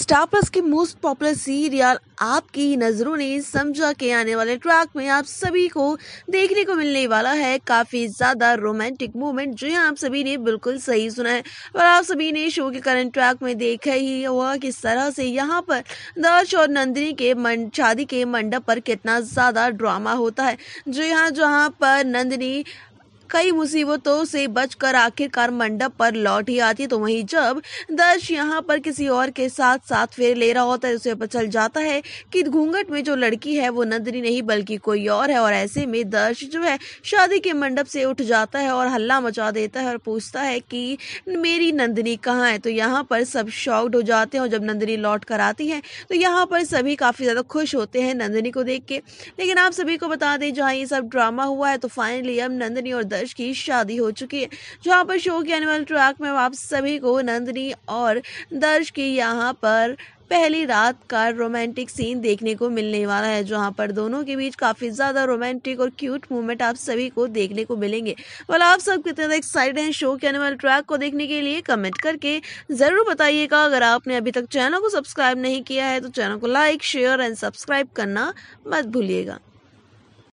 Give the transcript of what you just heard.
star Plus की most popular serial आपकी नज़रों ने समझा के आने वाले ट्रैक में आप सभी को देखने को मिलने वाला है काफ़ी ज़्यादा रोमांटिक मोमेंट जो आप सभी ने बिल्कुल सही सुना है और आप सभी ने शो के करंट ट्रैक में देखा ही हुआ किस तरह से यहाँ पर दर्श और नंदिनी के शादी के मंडप पर कितना ज़्यादा ड्रामा होता है जो यहाँ जहाँ पर नंदिनी कई मुसीबतों से बचकर आखिरकार मंडप पर लौट ही आती तो वहीं जब दर्श यहाँ पर किसी और के साथ साथ फेर ले रहा होता है उसे पता चल जाता है कि घूंघट में जो लड़की है वो नंदनी नहीं बल्कि कोई और है और ऐसे में दर्श जो है शादी के मंडप से उठ जाता है और हल्ला मचा देता है और पूछता है कि मेरी नंदनी कहाँ है तो यहाँ पर सब शॉक्ड हो जाते हैं और जब नंदनी लौट कर आती है तो यहाँ पर सभी काफ़ी ज़्यादा खुश होते हैं नंदनी को देख के लेकिन आप सभी को बता दें जहाँ ये सब ड्रामा हुआ है तो फाइनली अब नंदनी और दर्श वर्ष की शादी हो चुकी है जहाँ पर शो के एनिमल ट्रैक में आप सभी को नंदनी और दर्श की यहाँ पर पहली रात का रोमांटिक सीन देखने को मिलने वाला है जहां पर दोनों के बीच काफी ज्यादा रोमांटिक और क्यूट मूवमेंट आप सभी को देखने को मिलेंगे वाला आप सब कितने एक्साइटेड हैं शो के एनिमल ट्रैक को देखने के लिए कमेंट करके जरूर बताइएगा अगर आपने अभी तक चैनल को सब्सक्राइब नहीं किया है तो चैनल को लाइक शेयर एंड सब्सक्राइब करना मत भूलिएगा